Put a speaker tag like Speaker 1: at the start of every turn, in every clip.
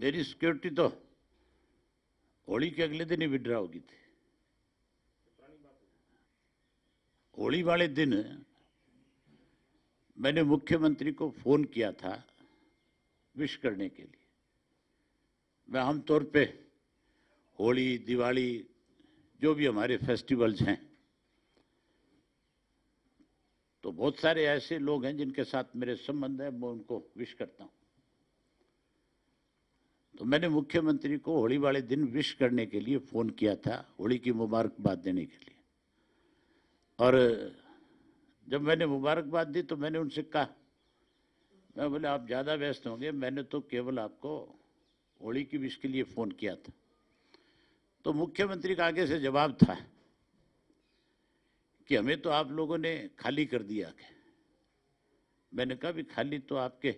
Speaker 1: मेरी सिक्योरिटी तो होली के अगले दिन ही विड्रा होगी थी होली वाले दिन मैंने मुख्यमंत्री को फोन किया था विश करने के लिए मैं आमतौर पे होली दिवाली जो भी हमारे फेस्टिवल्स हैं तो बहुत सारे ऐसे लोग हैं जिनके साथ मेरे संबंध है मैं उनको विश करता हूँ तो मैंने मुख्यमंत्री को होली वाले दिन विश करने के लिए फ़ोन किया था होली की मुबारकबाद देने के लिए और जब मैंने मुबारकबाद दी तो मैंने उनसे कहा मैं बोले आप ज़्यादा व्यस्त होंगे मैंने तो केवल आपको होली की विश के लिए फ़ोन किया था तो मुख्यमंत्री का आगे से जवाब था कि हमें तो आप लोगों ने खाली कर दिया मैंने कहा भी खाली तो आपके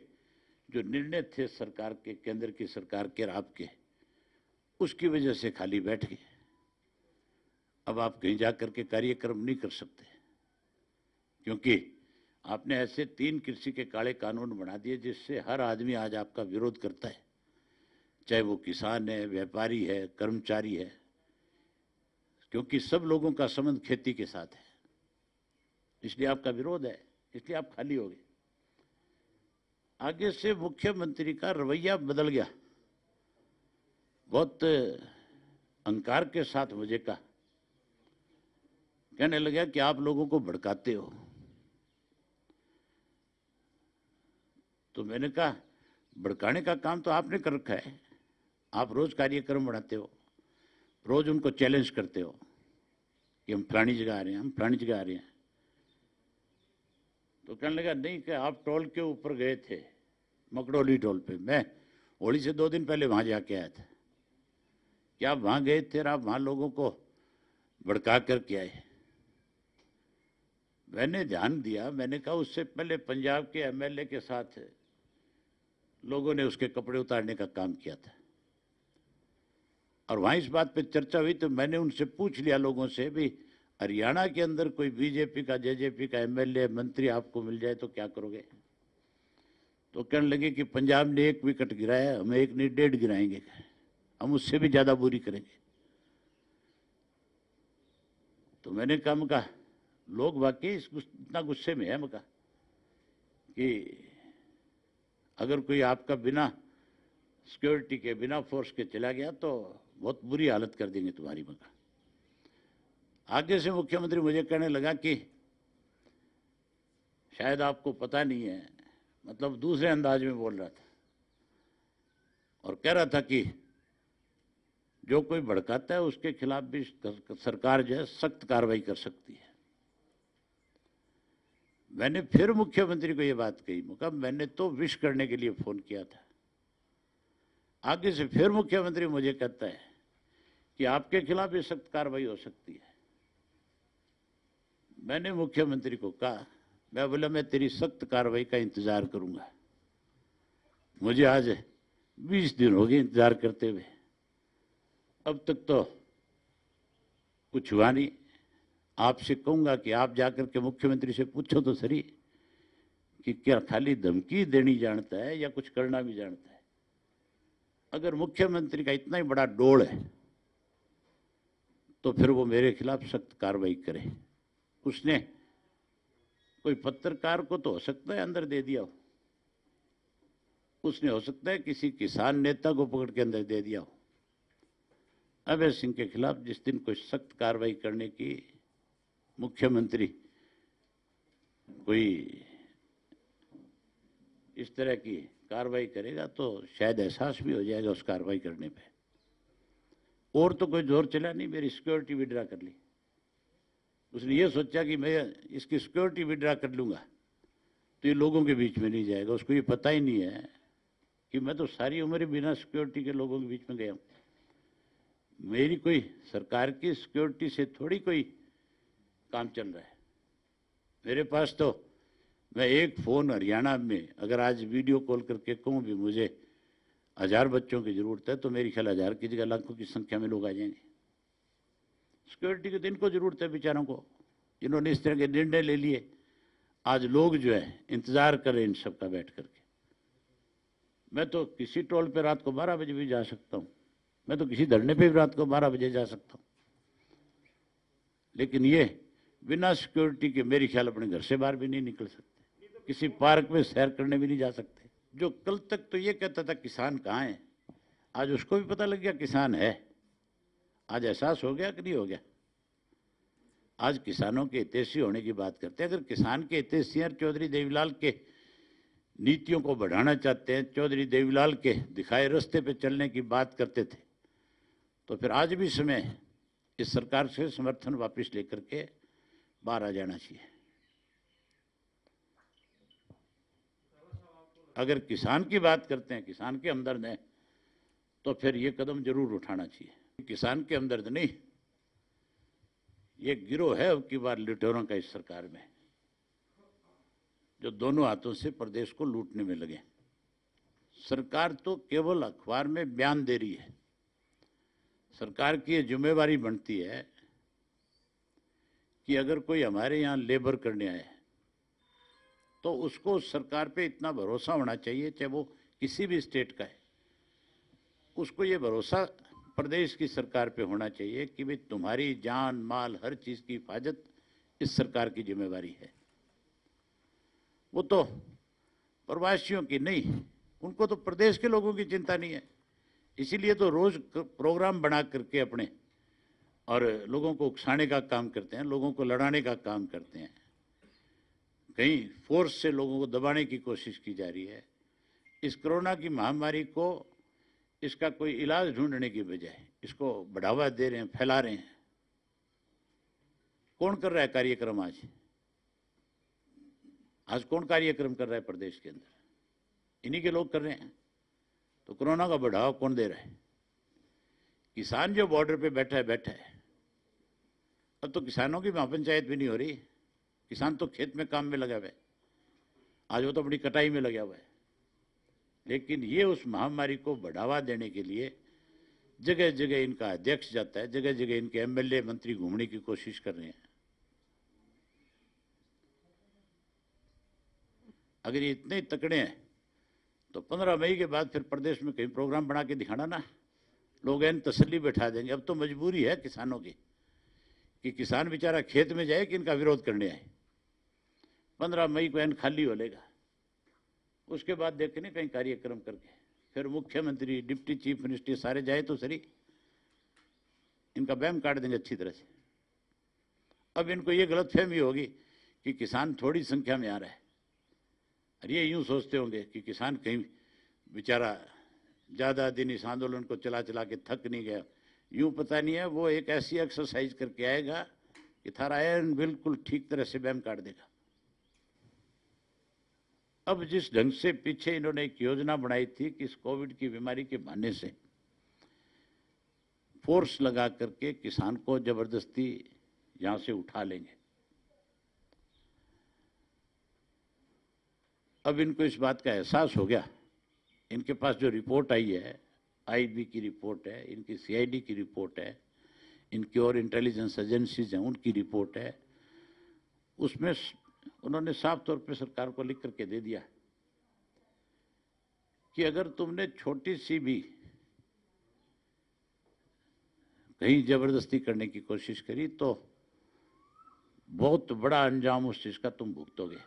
Speaker 1: जो निर्णय थे सरकार के केंद्र की सरकार के और आपके उसकी वजह से खाली बैठ गए अब आप कहीं जा करके कार्यक्रम नहीं कर सकते क्योंकि आपने ऐसे तीन कृषि के काले कानून बना दिए जिससे हर आदमी आज आपका विरोध करता है चाहे वो किसान है व्यापारी है कर्मचारी है क्योंकि सब लोगों का संबंध खेती के साथ है इसलिए आपका विरोध है इसलिए आप खाली हो गए आगे से मुख्यमंत्री का रवैया बदल गया बहुत अहंकार के साथ मुझे कहा कहने लगा कि आप लोगों को भड़काते हो तो मैंने कहा भड़काने का काम तो आपने कर रखा है आप रोज कार्यक्रम बढ़ाते हो रोज उनको चैलेंज करते हो कि हम फलानी जगह आ रहे हैं हम फलानी जगह आ रहे हैं तो कहने लगा नहीं कि आप टोल के ऊपर गए थे मकड़ोली टोल पे मैं होली से दो दिन पहले वहाँ जाके आया था क्या आप वहाँ गए थे आप वहाँ लोगों को भड़का करके आए मैंने ध्यान दिया मैंने कहा उससे पहले पंजाब के एमएलए के साथ लोगों ने उसके कपड़े उतारने का काम किया था और वहां इस बात पे चर्चा हुई तो मैंने उनसे पूछ लिया लोगों से भी हरियाणा के अंदर कोई बीजेपी का जेजेपी का एमएलए मंत्री आपको मिल जाए तो क्या करोगे तो कहने लगे कि पंजाब ने एक विकेट गिराया हम एक नहीं डेढ़ गिराएंगे हम उससे भी ज़्यादा बुरी करेंगे तो मैंने कहा मका लोग वाकई इस इतना गुस्से में है मका कि अगर कोई आपका बिना सिक्योरिटी के बिना फोर्स के चला गया तो बहुत बुरी हालत कर देंगे तुम्हारी मका आगे से मुख्यमंत्री मुझे कहने लगा कि शायद आपको पता नहीं है मतलब दूसरे अंदाज में बोल रहा था और कह रहा था कि जो कोई भड़काता है उसके खिलाफ भी सरकार जो है सख्त कार्रवाई कर सकती है मैंने फिर मुख्यमंत्री को यह बात कही मुका मैंने तो विश करने के लिए फ़ोन किया था आगे से फिर मुख्यमंत्री मुझे कहता है कि आपके खिलाफ ये सख्त कार्रवाई हो सकती है मैंने मुख्यमंत्री को कहा मैं बोला मैं तेरी सख्त कार्रवाई का इंतज़ार करूँगा मुझे आज बीस दिन हो गए इंतज़ार करते हुए अब तक तो कुछ हुआ नहीं आपसे कहूँगा कि आप जाकर के मुख्यमंत्री से पूछो तो सरी कि क्या खाली धमकी देनी जानता है या कुछ करना भी जानता है अगर मुख्यमंत्री का इतना ही बड़ा डोल है तो फिर वो मेरे खिलाफ सख्त कार्रवाई करे उसने कोई पत्रकार को तो हो सकता है अंदर दे दिया हो उसने हो सकता है किसी किसान नेता को पकड़ के अंदर दे दिया हो अभय सिंह के खिलाफ जिस दिन कोई सख्त कार्रवाई करने की मुख्यमंत्री कोई इस तरह की कार्रवाई करेगा तो शायद एहसास भी हो जाएगा उस कार्रवाई करने पे और तो कोई जोर चला नहीं मेरी सिक्योरिटी विड्रा कर ली उसने ये सोचा कि मैं इसकी सिक्योरिटी विड्रा कर लूँगा तो ये लोगों के बीच में नहीं जाएगा उसको ये पता ही नहीं है कि मैं तो सारी उम्र बिना सिक्योरिटी के लोगों के बीच में गया हूँ मेरी कोई सरकार की सिक्योरिटी से थोड़ी कोई काम चल रहा है मेरे पास तो मैं एक फ़ोन हरियाणा में अगर आज वीडियो कॉल करके कहूँ भी मुझे हज़ार बच्चों की ज़रूरत है तो मेरी ख्याल हज़ार की जगह लाखों की संख्या में लोग आ जाएंगे सिक्योरिटी के दिन तो को ज़रूरत है बेचारों को जिन्होंने इस तरह के निर्णय ले लिए आज लोग जो है इंतज़ार करें इन सब का बैठ करके मैं तो किसी टोल पे रात को बारह बजे भी जा सकता हूँ मैं तो किसी धरने पे भी रात को बारह बजे जा सकता हूँ लेकिन ये बिना सिक्योरिटी के मेरे ख्याल अपने घर से बाहर भी नहीं निकल सकते किसी पार्क में सैर करने भी नहीं जा सकते जो कल तक तो ये कहता था किसान कहाँ है आज उसको भी पता लग गया किसान है आज एहसास हो गया कि नहीं हो गया आज किसानों के हितेशी होने की बात करते हैं अगर किसान के हितेशी और चौधरी देवीलाल के नीतियों को बढ़ाना चाहते हैं चौधरी देवीलाल के दिखाए रास्ते पर चलने की बात करते थे तो फिर आज भी समय इस सरकार से समर्थन वापस लेकर के बाहर आ जाना चाहिए अगर किसान की बात करते हैं किसान के अंदर हैं तो फिर ये कदम जरूर उठाना चाहिए किसान के तो नहीं ये गिरोह है अब की बार लुटेरों का इस सरकार में जो दोनों हाथों से प्रदेश को लूटने में लगे सरकार तो केवल अखबार में बयान दे रही है सरकार की ये जिम्मेवारी बनती है कि अगर कोई हमारे यहाँ लेबर करने आए तो उसको सरकार पे इतना भरोसा होना चाहिए चाहे वो किसी भी स्टेट का है उसको ये भरोसा प्रदेश की सरकार पे होना चाहिए कि भाई तुम्हारी जान माल हर चीज़ की हिफाजत इस सरकार की जिम्मेवारी है वो तो प्रवासियों की नहीं उनको तो प्रदेश के लोगों की चिंता नहीं है इसीलिए तो रोज़ प्रोग्राम बना करके अपने और लोगों को उकसाने का काम करते हैं लोगों को लड़ाने का काम करते हैं कहीं फोर्स से लोगों को दबाने की कोशिश की जा रही है इस कोरोना की महामारी को इसका कोई इलाज ढूंढने की बजाय इसको बढ़ावा दे रहे हैं फैला रहे हैं कौन कर रहा है कार्यक्रम आज आज कौन कार्यक्रम कर रहा है प्रदेश के अंदर इन्हीं के लोग कर रहे हैं तो कोरोना का बढ़ावा कौन दे रहा है किसान जो बॉर्डर पे बैठा है बैठा है अब तो किसानों की पंचायत भी नहीं हो रही किसान तो खेत में काम में लगा हुआ है आज वो तो अपनी कटाई में लगा हुआ है लेकिन ये उस महामारी को बढ़ावा देने के लिए जगह जगह इनका अध्यक्ष जाता है जगह जगह इनके एमएलए मंत्री घूमने की कोशिश कर रहे हैं अगर ये इतने तकड़े हैं तो पंद्रह मई के बाद फिर प्रदेश में कहीं प्रोग्राम बना के दिखाना ना लोग इन तसली बैठा देंगे अब तो मजबूरी है किसानों की कि किसान बेचारा खेत में जाए कि इनका विरोध करने आए पंद्रह मई को एन खाली हो लेगा उसके बाद देखे नहीं कहीं कार्यक्रम करके फिर मुख्यमंत्री डिप्टी चीफ मिनिस्टर सारे जाए तो सरी इनका बैम काट देंगे अच्छी तरह से अब इनको ये गलत फहमी होगी कि किसान थोड़ी संख्या में आ रहा है अरे ये यूँ सोचते होंगे कि किसान कहीं बेचारा ज़्यादा दिन इस आंदोलन को चला चला के थक नहीं गया यूँ पता नहीं है वो एक ऐसी एक्सरसाइज करके आएगा कि थारा आयरन बिल्कुल ठीक तरह से बैम काट देगा अब जिस ढंग से पीछे इन्होंने एक योजना बनाई थी कि इस कोविड की बीमारी के बहाने से फोर्स लगा करके किसान को जबरदस्ती यहां से उठा लेंगे अब इनको इस बात का एहसास हो गया इनके पास जो रिपोर्ट आई है आईबी की रिपोर्ट है इनकी सीआईडी की रिपोर्ट है इनकी और इंटेलिजेंस एजेंसीज हैं उनकी रिपोर्ट है उसमें उन्होंने साफ तौर पे सरकार को लिख करके दे दिया कि अगर तुमने छोटी सी भी कहीं जबरदस्ती करने की कोशिश करी तो बहुत बड़ा अंजाम उस चीज का तुम भुगतोगे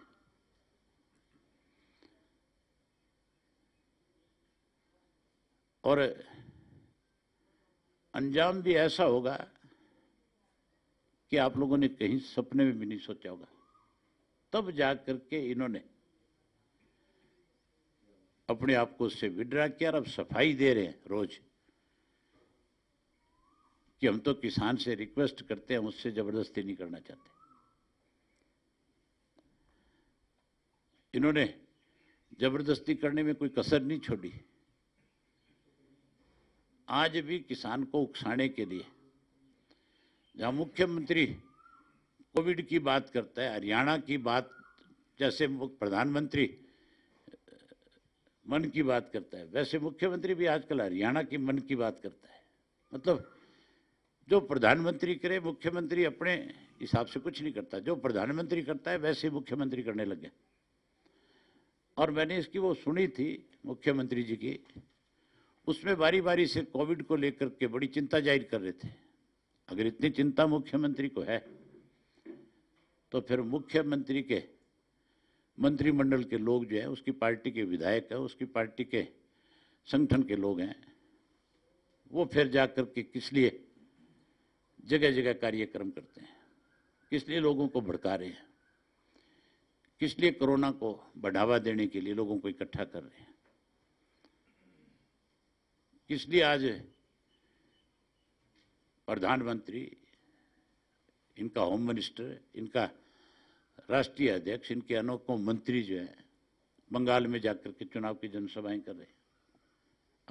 Speaker 1: और अंजाम भी ऐसा होगा कि आप लोगों ने कहीं सपने में भी नहीं सोचा होगा तब जाकर के इन्होंने अपने आप को उससे विड्रा किया और अब सफाई दे रहे हैं रोज कि हम तो किसान से रिक्वेस्ट करते हैं उससे जबरदस्ती नहीं करना चाहते इन्होंने जबरदस्ती करने में कोई कसर नहीं छोड़ी आज भी किसान को उकसाने के लिए जहां मुख्यमंत्री कोविड की बात करता है हरियाणा की बात जैसे प्रधानमंत्री मन की बात करता है वैसे मुख्यमंत्री भी आजकल हरियाणा की मन की बात करता है मतलब जो प्रधानमंत्री करे मुख्यमंत्री अपने हिसाब से कुछ नहीं करता जो प्रधानमंत्री करता है वैसे मुख्यमंत्री करने लगे और मैंने इसकी वो सुनी थी मुख्यमंत्री जी की उसमें बारी बारी से कोविड को लेकर के बड़ी चिंता जाहिर कर रहे थे अगर इतनी चिंता मुख्यमंत्री को है तो फिर मुख्यमंत्री के मंत्रिमंडल के लोग जो है उसकी पार्टी के विधायक है उसकी पार्टी के संगठन के लोग हैं वो फिर जा के किस लिए जगह जगह कार्यक्रम करते हैं किस लिए लोगों को भड़का रहे हैं किस लिए कोरोना को बढ़ावा देने के लिए लोगों को इकट्ठा कर रहे हैं किस लिए आज प्रधानमंत्री इनका होम मिनिस्टर इनका राष्ट्रीय अध्यक्ष इनके अनोखों मंत्री जो हैं बंगाल में जाकर के चुनाव की जनसभाएं कर रहे हैं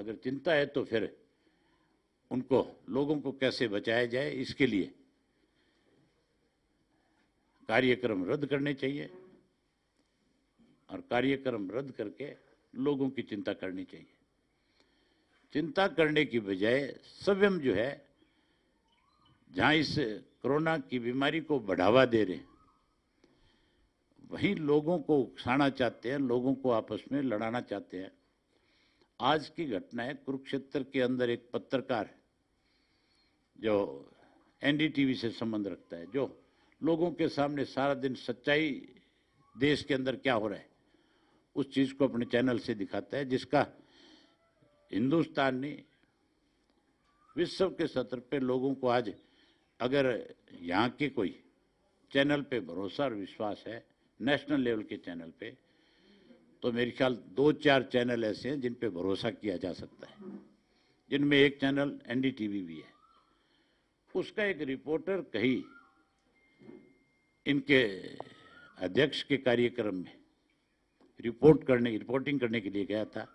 Speaker 1: अगर चिंता है तो फिर उनको लोगों को कैसे बचाया जाए इसके लिए कार्यक्रम रद्द करने चाहिए और कार्यक्रम रद्द करके लोगों की चिंता करनी चाहिए चिंता करने की बजाय सव्यम जो है जहाँ इस कोरोना की बीमारी को बढ़ावा दे रहे वहीं लोगों को उकसाना चाहते हैं लोगों को आपस में लड़ाना चाहते हैं आज की घटना है कुरुक्षेत्र के अंदर एक पत्रकार जो एनडीटीवी से संबंध रखता है जो लोगों के सामने सारा दिन सच्चाई देश के अंदर क्या हो रहा है उस चीज़ को अपने चैनल से दिखाता है जिसका हिंदुस्तान ने विश्व के सत्र पे लोगों को आज अगर यहाँ के कोई चैनल पे भरोसा और विश्वास है नेशनल लेवल के चैनल पे तो मेरे ख्याल दो चार चैनल ऐसे हैं जिन पे भरोसा किया जा सकता है जिनमें एक चैनल एनडीटीवी भी है उसका एक रिपोर्टर कही इनके अध्यक्ष के कार्यक्रम में रिपोर्ट करने रिपोर्टिंग करने के लिए गया था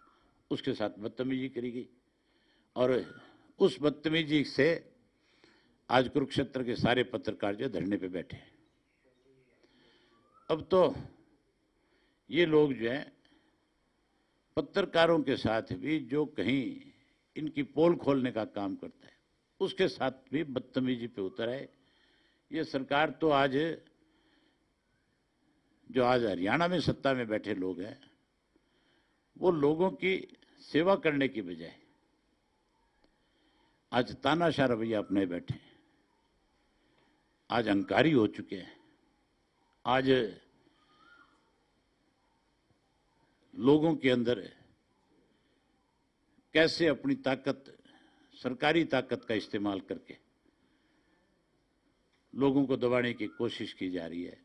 Speaker 1: उसके साथ बदतमीजी करी गई और उस बदतमीजी से आज कुरुक्षेत्र के सारे पत्रकार जो धरने पे बैठे हैं अब तो ये लोग जो है पत्रकारों के साथ भी जो कहीं इनकी पोल खोलने का काम करता है उसके साथ भी बदतमीजी पे उतर आए ये सरकार तो आज जो आज हरियाणा में सत्ता में बैठे लोग हैं वो लोगों की सेवा करने की बजाय आज तानाशाह रवैया अपने बैठे हैं आज अहंकारी हो चुके हैं आज लोगों के अंदर कैसे अपनी ताकत सरकारी ताकत का इस्तेमाल करके लोगों को दबाने की कोशिश की जा रही है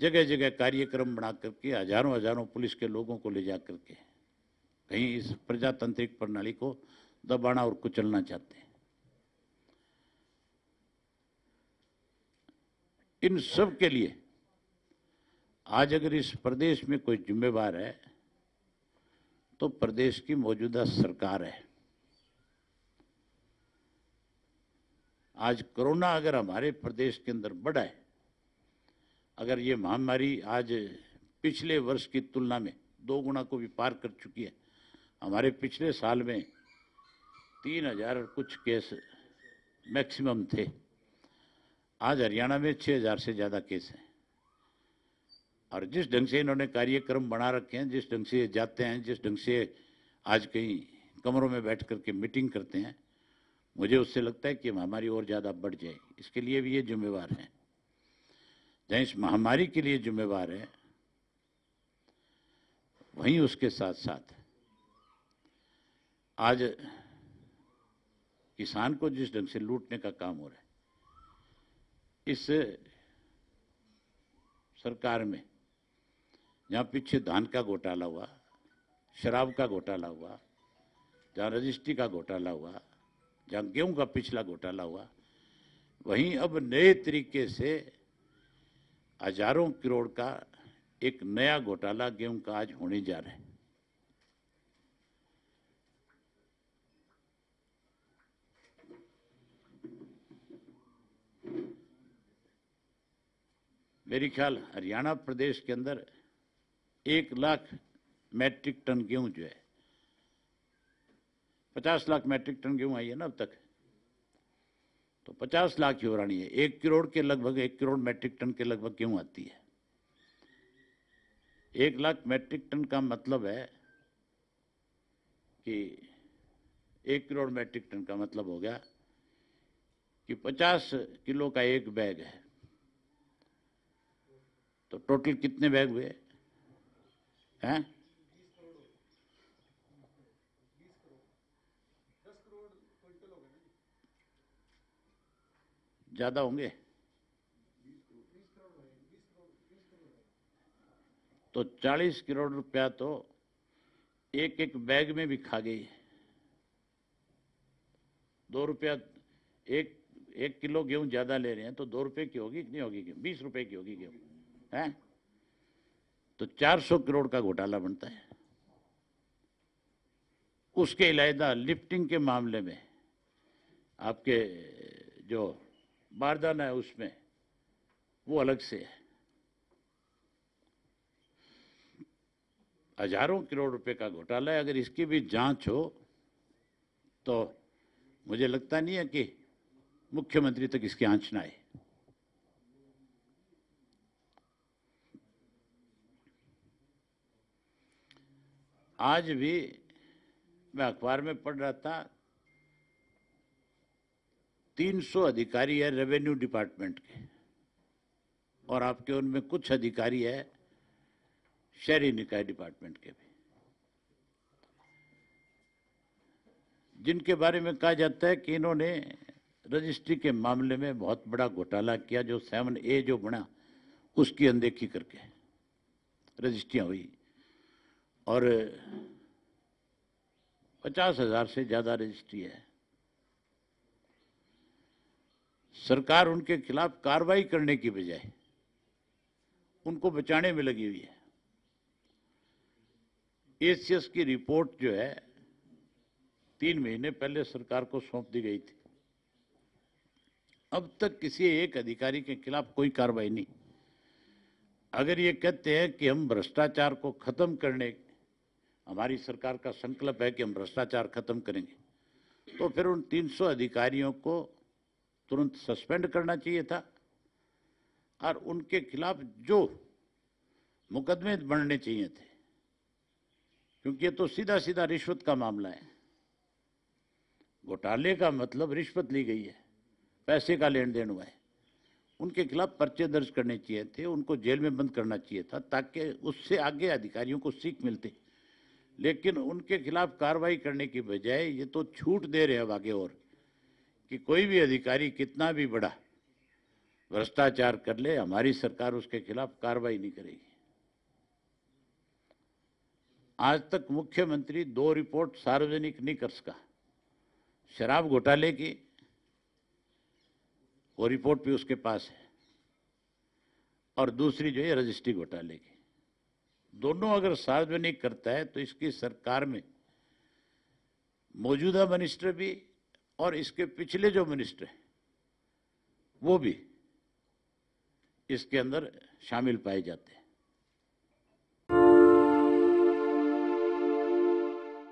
Speaker 1: जगह जगह कार्यक्रम बना करके हजारों हजारों पुलिस के लोगों को ले जा करके कहीं इस प्रजातांत्रिक प्रणाली को दबाना और कुचलना चाहते हैं इन सब के लिए आज अगर इस प्रदेश में कोई जिम्मेवार है तो प्रदेश की मौजूदा सरकार है आज कोरोना अगर हमारे प्रदेश के अंदर बढ़ा है अगर ये महामारी आज पिछले वर्ष की तुलना में दो गुना को भी पार कर चुकी है हमारे पिछले साल में तीन हजार कुछ केस मैक्सिमम थे आज हरियाणा में 6000 से ज़्यादा केस हैं और जिस ढंग से इन्होंने कार्यक्रम बना रखे हैं जिस ढंग से जाते हैं जिस ढंग से आज कहीं कमरों में बैठ कर के मीटिंग करते हैं मुझे उससे लगता है कि महामारी और ज़्यादा बढ़ जाए इसके लिए भी ये जिम्मेवार हैं जहाँ इस महामारी के लिए जिम्मेवार है वहीं उसके साथ साथ आज किसान को जिस ढंग से लूटने का काम हो रहा है इस सरकार में जहाँ पीछे धान का घोटाला हुआ शराब का घोटाला हुआ जहाँ रजिस्ट्री का घोटाला हुआ जहाँ गेहूँ का पिछला घोटाला हुआ वहीं अब नए तरीके से हजारों करोड़ का एक नया घोटाला गेहूँ का आज होने जा रहा है मेरे ख्याल हरियाणा प्रदेश के अंदर एक लाख मैट्रिक टन गेहूं जो है पचास लाख मैट्रिक टन गेहूं आई है ना अब तक तो पचास लाख ही हो रानी है एक करोड़ के लगभग एक करोड़ मैट्रिक टन के लगभग गेहूँ आती है एक लाख मैट्रिक टन का मतलब है कि एक करोड़ मैट्रिक टन का मतलब हो गया कि पचास किलो का एक बैग है तो टोटल कितने बैग हुए हैं ज़्यादा होंगे तो 40 करोड़ रुपया तो एक एक बैग में भी खा गई दो रुपया एक एक किलो गेहूं ज़्यादा ले रहे हैं तो दो रुपए की होगी कितनी होगी गेहूँ बीस रुपए की होगी गेहूं है तो 400 करोड़ का घोटाला बनता है उसके इलायदा लिफ्टिंग के मामले में आपके जो बारदाना है उसमें वो अलग से है हजारों करोड़ रुपए का घोटाला है अगर इसकी भी जांच हो तो मुझे लगता नहीं है कि मुख्यमंत्री तक इसकी आंच ना आए आज भी मैं अखबार में पढ़ रहा था 300 अधिकारी है रेवेन्यू डिपार्टमेंट के और आपके उनमें कुछ अधिकारी है शहरी निकाय डिपार्टमेंट के भी जिनके बारे में कहा जाता है कि इन्होंने रजिस्ट्री के मामले में बहुत बड़ा घोटाला किया जो सेवन ए जो बना उसकी अनदेखी करके रजिस्ट्रियाँ हुई और पचास हजार से ज़्यादा रजिस्ट्री है सरकार उनके खिलाफ कार्रवाई करने की बजाय उनको बचाने में लगी हुई है एसीएस की रिपोर्ट जो है तीन महीने पहले सरकार को सौंप दी गई थी अब तक किसी एक अधिकारी के खिलाफ कोई कार्रवाई नहीं अगर ये कहते हैं कि हम भ्रष्टाचार को खत्म करने हमारी सरकार का संकल्प है कि हम भ्रष्टाचार खत्म करेंगे तो फिर उन 300 अधिकारियों को तुरंत सस्पेंड करना चाहिए था और उनके खिलाफ जो मुकदमे बढ़ने चाहिए थे क्योंकि ये तो सीधा सीधा रिश्वत का मामला है घोटाले का मतलब रिश्वत ली गई है पैसे का लेन देन हुआ है उनके खिलाफ पर्चे दर्ज करने चाहिए थे उनको जेल में बंद करना चाहिए था ताकि उससे आगे अधिकारियों को सीख मिलती लेकिन उनके खिलाफ कार्रवाई करने की बजाय ये तो छूट दे रहे हैं आगे और कि कोई भी अधिकारी कितना भी बड़ा भ्रष्टाचार कर ले हमारी सरकार उसके खिलाफ कार्रवाई नहीं करेगी आज तक मुख्यमंत्री दो रिपोर्ट सार्वजनिक नहीं कर सका शराब घोटाले की वो रिपोर्ट भी उसके पास है और दूसरी जो है रजिस्ट्री घोटाले की दोनों अगर सार्वजनिक करता है तो इसकी सरकार में मौजूदा मिनिस्टर भी और इसके पिछले जो मिनिस्टर हैं वो भी इसके अंदर शामिल पाए जाते हैं